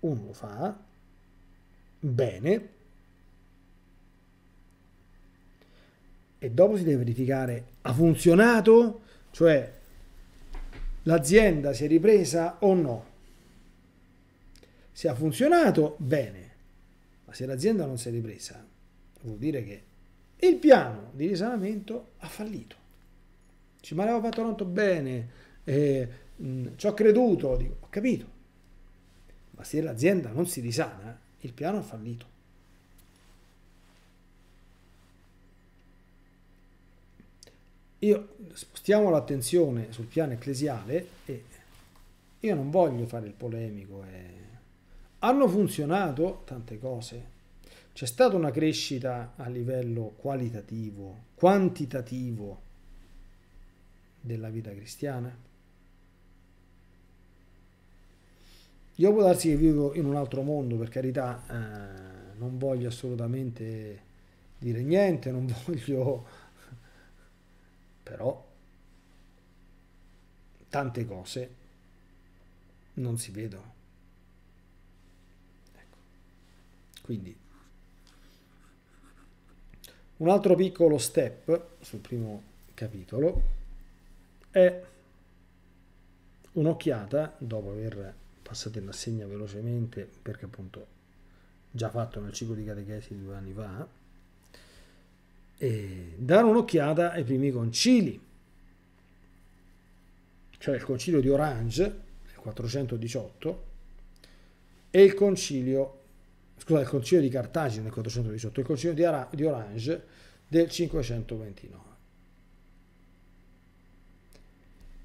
Uno lo fa bene e dopo si deve verificare ha funzionato, cioè l'azienda si è ripresa o no. Se ha funzionato, bene se l'azienda non si è ripresa, vuol dire che il piano di risanamento ha fallito. Ci ma l'avevo fatto tanto bene, eh, ci ho creduto, dico, ho capito. Ma se l'azienda non si risana, il piano ha fallito. Io spostiamo l'attenzione sul piano ecclesiale e io non voglio fare il polemico. Eh, hanno funzionato tante cose. C'è stata una crescita a livello qualitativo, quantitativo della vita cristiana. Io può darsi che vivo in un altro mondo, per carità, eh, non voglio assolutamente dire niente, non voglio... però tante cose non si vedono. Quindi un altro piccolo step sul primo capitolo è un'occhiata dopo aver passato in rassegna velocemente perché appunto già fatto nel ciclo di catechesi due anni fa e dare un'occhiata ai primi concili cioè il concilio di Orange nel 418 e il concilio scusa, il concilio di Cartagine del 418, il concilio di, Ara, di Orange del 529.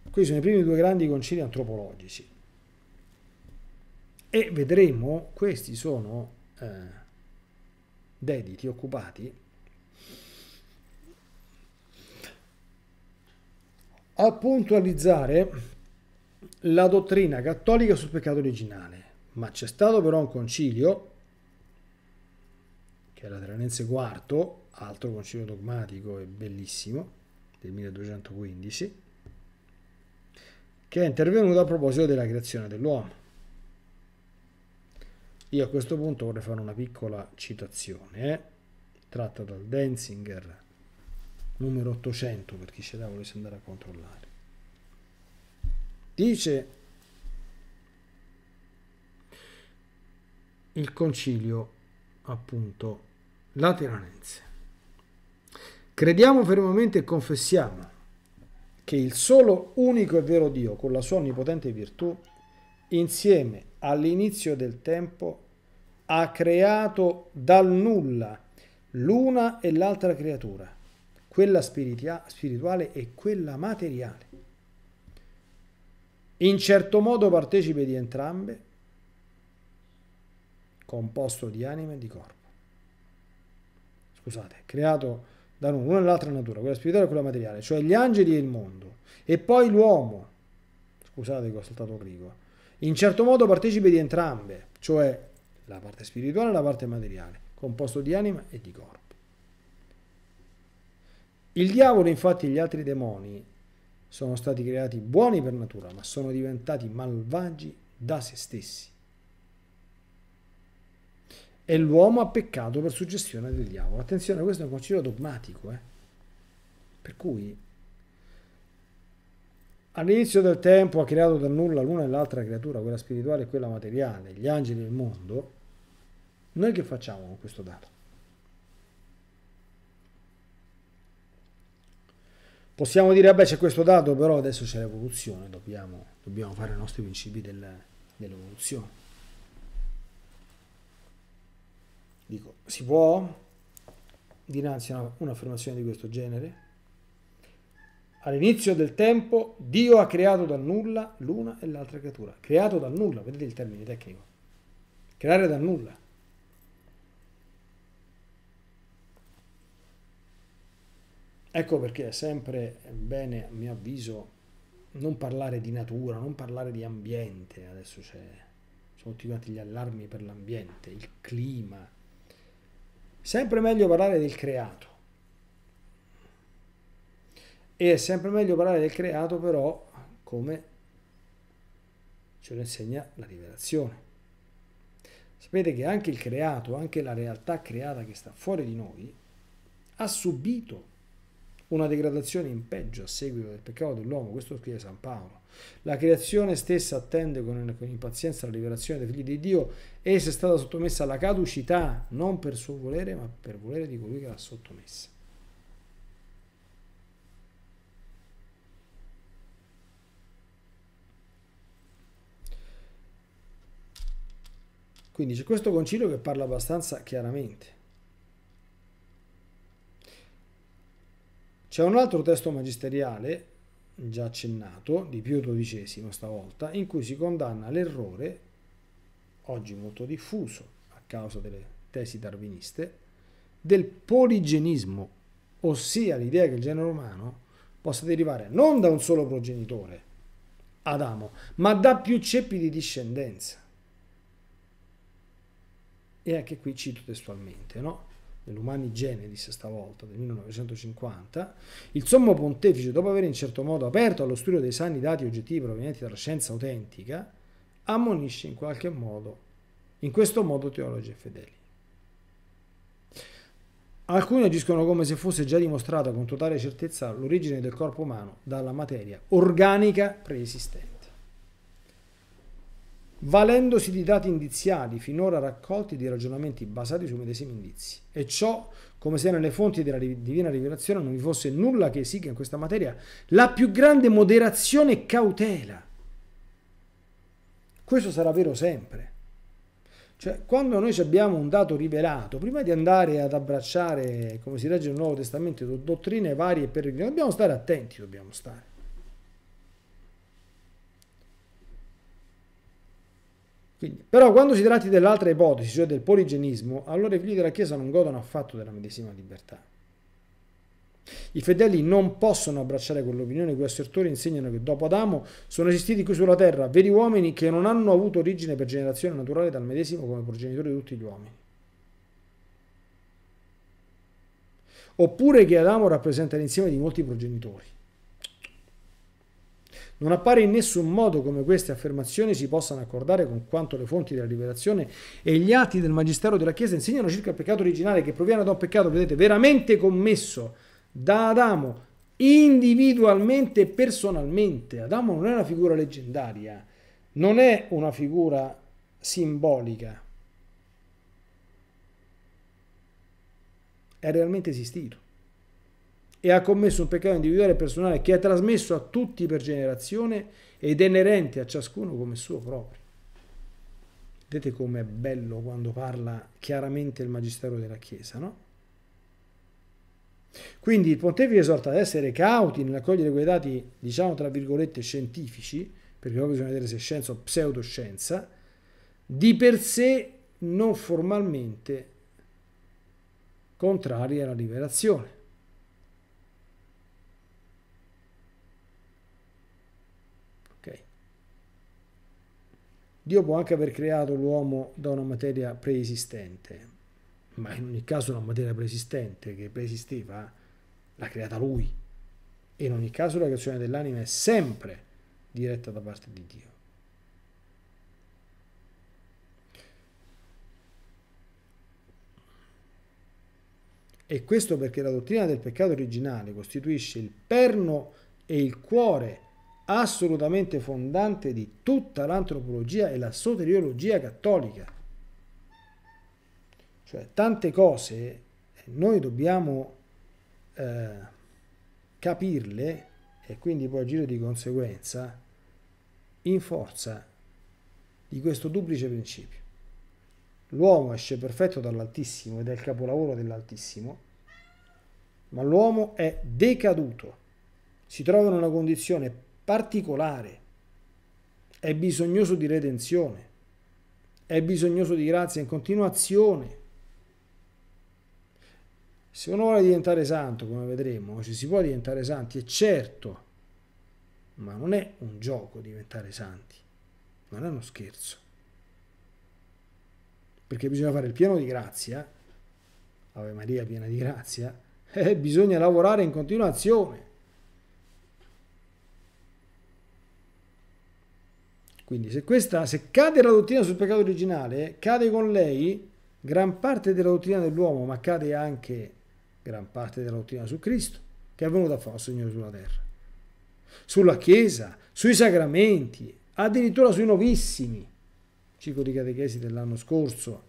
Questi sono i primi due grandi concili antropologici. E vedremo, questi sono eh, dediti, occupati, a puntualizzare la dottrina cattolica sul peccato originale. Ma c'è stato però un concilio che è Lateranense IV, altro concilio dogmatico e bellissimo, del 1215, che è intervenuto a proposito della creazione dell'uomo. Io a questo punto vorrei fare una piccola citazione, eh? tratta dal Denzinger numero 800, per chi ce la volesse andare a controllare. Dice il concilio appunto Lateranense. Crediamo fermamente e confessiamo che il solo unico e vero Dio, con la sua onnipotente virtù, insieme all'inizio del tempo, ha creato dal nulla l'una e l'altra creatura, quella spirituale e quella materiale. In certo modo partecipe di entrambe, composto di anima e di corpo scusate, creato dall'uno nell'altra natura, quella spirituale e quella materiale, cioè gli angeli e il mondo, e poi l'uomo, scusate che ho saltato Grigo, in certo modo partecipe di entrambe, cioè la parte spirituale e la parte materiale, composto di anima e di corpo. Il diavolo, infatti, e gli altri demoni sono stati creati buoni per natura, ma sono diventati malvagi da se stessi e l'uomo ha peccato per suggestione del diavolo. Attenzione, questo è un concilio dogmatico, eh? per cui all'inizio del tempo ha creato dal nulla l'una e l'altra creatura, quella spirituale e quella materiale, gli angeli e il mondo. Noi che facciamo con questo dato? Possiamo dire, vabbè c'è questo dato, però adesso c'è l'evoluzione, dobbiamo, dobbiamo fare i nostri principi del, dell'evoluzione. Dico, si può dinanzi a un'affermazione di questo genere? All'inizio del tempo Dio ha creato dal nulla l'una e l'altra creatura. Creato dal nulla, vedete il termine tecnico. Creare dal nulla. Ecco perché è sempre bene, a mio avviso, non parlare di natura, non parlare di ambiente. Adesso c'è, sono tutti quanti gli allarmi per l'ambiente, il clima Sempre meglio parlare del creato. E è sempre meglio parlare del creato però come ce lo insegna la rivelazione. Sapete che anche il creato, anche la realtà creata che sta fuori di noi, ha subito una degradazione in peggio a seguito del peccato dell'uomo, questo scrive San Paolo. La creazione stessa attende con, impazienza la liberazione dei figli di Dio, e se è stata sottomessa alla caducità, non per suo volere, ma per volere di colui che l'ha sottomessa. Quindi c'è questo concilio che parla abbastanza chiaramente. C'è un altro testo magisteriale, già accennato, di Pio XII stavolta, in cui si condanna l'errore, oggi molto diffuso a causa delle tesi darwiniste, del poligenismo, ossia l'idea che il genere umano possa derivare non da un solo progenitore, Adamo, ma da più ceppi di discendenza. E anche qui cito testualmente, no? dell'Umani Generis stavolta, del 1950, il Sommo Pontefice, dopo aver in certo modo aperto allo studio dei sani dati oggettivi provenienti dalla scienza autentica, ammonisce in qualche modo, in questo modo, teologi e fedeli. Alcuni agiscono come se fosse già dimostrata con totale certezza l'origine del corpo umano dalla materia organica preesistente valendosi di dati indiziali finora raccolti di ragionamenti basati sui medesimi indizi. E ciò come se nelle fonti della divina rivelazione non vi fosse nulla che esiga in questa materia la più grande moderazione e cautela. Questo sarà vero sempre. Cioè, quando noi abbiamo un dato rivelato, prima di andare ad abbracciare, come si legge nel Nuovo Testamento, dottrine varie e peregrine, dobbiamo stare attenti, dobbiamo stare. Quindi, però quando si tratti dell'altra ipotesi, cioè del poligenismo, allora i figli della Chiesa non godono affatto della medesima libertà. I fedeli non possono abbracciare quell'opinione cui assertori insegnano che dopo Adamo sono esistiti qui sulla terra veri uomini che non hanno avuto origine per generazione naturale dal medesimo come progenitore di tutti gli uomini. Oppure che Adamo rappresenta l'insieme di molti progenitori. Non appare in nessun modo come queste affermazioni si possano accordare con quanto le fonti della rivelazione e gli atti del Magistero della Chiesa insegnano circa il peccato originale che proviene da un peccato, vedete, veramente commesso da Adamo individualmente e personalmente. Adamo non è una figura leggendaria, non è una figura simbolica. È realmente esistito e ha commesso un peccato individuale e personale che è trasmesso a tutti per generazione ed è inerente a ciascuno come suo proprio. Vedete com'è bello quando parla chiaramente il magistero della Chiesa, no? Quindi il pontefice esorta ad essere cauti nell'accogliere quei dati, diciamo tra virgolette, scientifici, perché poi bisogna vedere se è scienza o pseudoscienza, di per sé non formalmente contrari alla liberazione. Dio può anche aver creato l'uomo da una materia preesistente, ma in ogni caso la materia preesistente che preesisteva l'ha creata lui. E in ogni caso la creazione dell'anima è sempre diretta da parte di Dio. E questo perché la dottrina del peccato originale costituisce il perno e il cuore assolutamente fondante di tutta l'antropologia e la soteriologia cattolica. Cioè tante cose eh, noi dobbiamo eh, capirle e quindi poi agire di conseguenza in forza di questo duplice principio. L'uomo esce perfetto dall'Altissimo ed è il capolavoro dell'Altissimo, ma l'uomo è decaduto, si trova in una condizione particolare, è bisognoso di redenzione, è bisognoso di grazia in continuazione. Se uno vuole diventare santo, come vedremo, ci si può diventare santi, è certo, ma non è un gioco diventare santi, non è uno scherzo. Perché bisogna fare il pieno di grazia, Ave Maria piena di grazia, e bisogna lavorare in continuazione. Quindi se, questa, se cade la dottrina sul peccato originale, cade con lei gran parte della dottrina dell'uomo, ma cade anche gran parte della dottrina su Cristo, che è venuto a fare il Signore sulla terra, sulla Chiesa, sui sacramenti, addirittura sui novissimi. Ciclo di catechesi dell'anno scorso,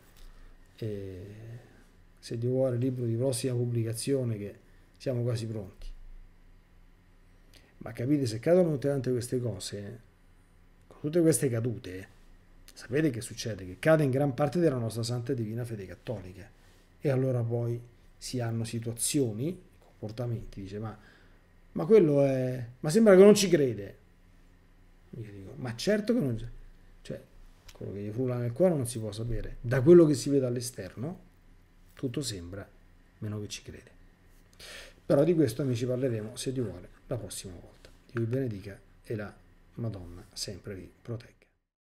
eh, se Dio vuole, libro di prossima pubblicazione che siamo quasi pronti. Ma capite, se cadono tutte queste cose... Eh, tutte queste cadute, sapete che succede? Che cade in gran parte della nostra santa e divina fede cattolica. E allora poi si hanno situazioni, comportamenti, dice ma, ma quello è... ma sembra che non ci crede. Io dico, ma certo che non... c'è, Cioè, quello che gli frulla nel cuore non si può sapere. Da quello che si vede all'esterno, tutto sembra meno che ci crede. Però di questo amici parleremo, se Dio vuole, la prossima volta. Dio vi benedica e la Madonna sempre vi protegga.